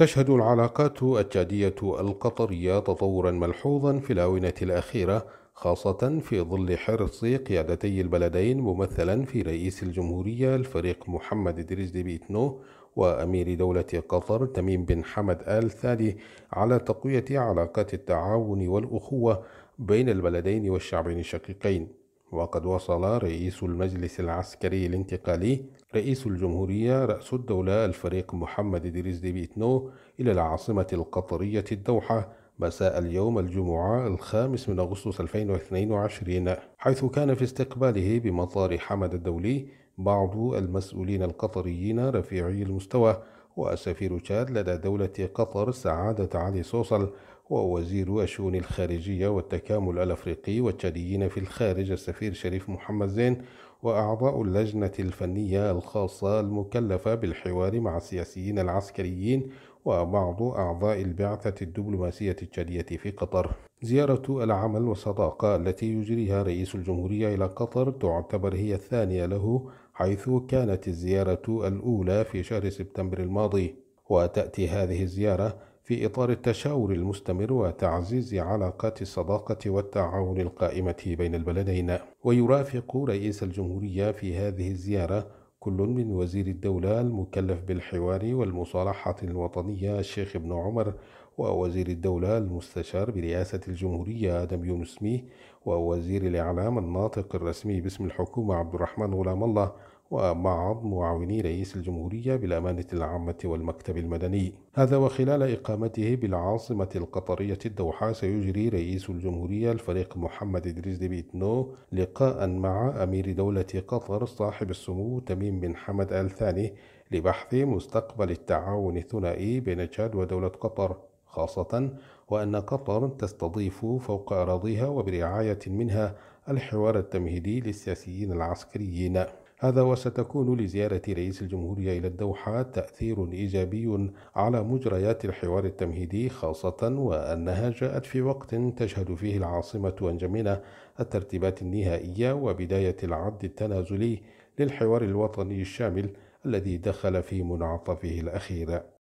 تشهد العلاقات التشادية القطرية تطورا ملحوظا في الآونة الأخيرة خاصة في ظل حرص قيادتي البلدين ممثلا في رئيس الجمهورية الفريق محمد إدريس دي بيتنو وأمير دولة قطر تميم بن حمد آل ثاني على تقوية علاقات التعاون والأخوة بين البلدين والشعبين الشقيقين وقد وصل رئيس المجلس العسكري الانتقالي رئيس الجمهورية رأس الدولة الفريق محمد إدريس ديبيتنو إلى العاصمة القطرية الدوحة مساء اليوم الجمعة الخامس من أغسطس 2022 حيث كان في استقباله بمطار حمد الدولي بعض المسؤولين القطريين رفيعي المستوى وسفير تشاد لدى دولة قطر سعادة علي صوصل ووزير الشؤون الخارجية والتكامل الأفريقي والتشاديين في الخارج السفير شريف محمد زين وأعضاء اللجنة الفنية الخاصة المكلفة بالحوار مع السياسيين العسكريين وبعض أعضاء البعثة الدبلوماسية التشادية في قطر. زيارة العمل والصداقة التي يجريها رئيس الجمهورية إلى قطر تعتبر هي الثانية له حيث كانت الزيارة الأولى في شهر سبتمبر الماضي وتأتي هذه الزيارة في إطار التشاور المستمر وتعزيز علاقات الصداقة والتعاون القائمة بين البلدين ويرافق رئيس الجمهورية في هذه الزيارة كل من وزير الدولة المكلف بالحوار والمصالحة الوطنية الشيخ ابن عمر ووزير الدولة المستشار برئاسة الجمهورية آدم يونس ميه ووزير الإعلام الناطق الرسمي باسم الحكومة عبد الرحمن غلام الله ومع معاوني رئيس الجمهورية بالأمانة العامة والمكتب المدني هذا وخلال إقامته بالعاصمة القطرية الدوحة سيجري رئيس الجمهورية الفريق محمد إدريس ديبيتنو لقاء مع أمير دولة قطر صاحب السمو تميم بن حمد آل ثاني لبحث مستقبل التعاون الثنائي بين تشاد ودولة قطر خاصة وأن قطر تستضيف فوق أراضيها وبرعاية منها الحوار التمهيدي للسياسيين العسكريين هذا وستكون لزيارة رئيس الجمهورية إلى الدوحة تأثير إيجابي على مجريات الحوار التمهيدي خاصة وأنها جاءت في وقت تشهد فيه العاصمة أنجمنة الترتيبات النهائية وبداية العد التنازلي للحوار الوطني الشامل الذي دخل في منعطفه الأخير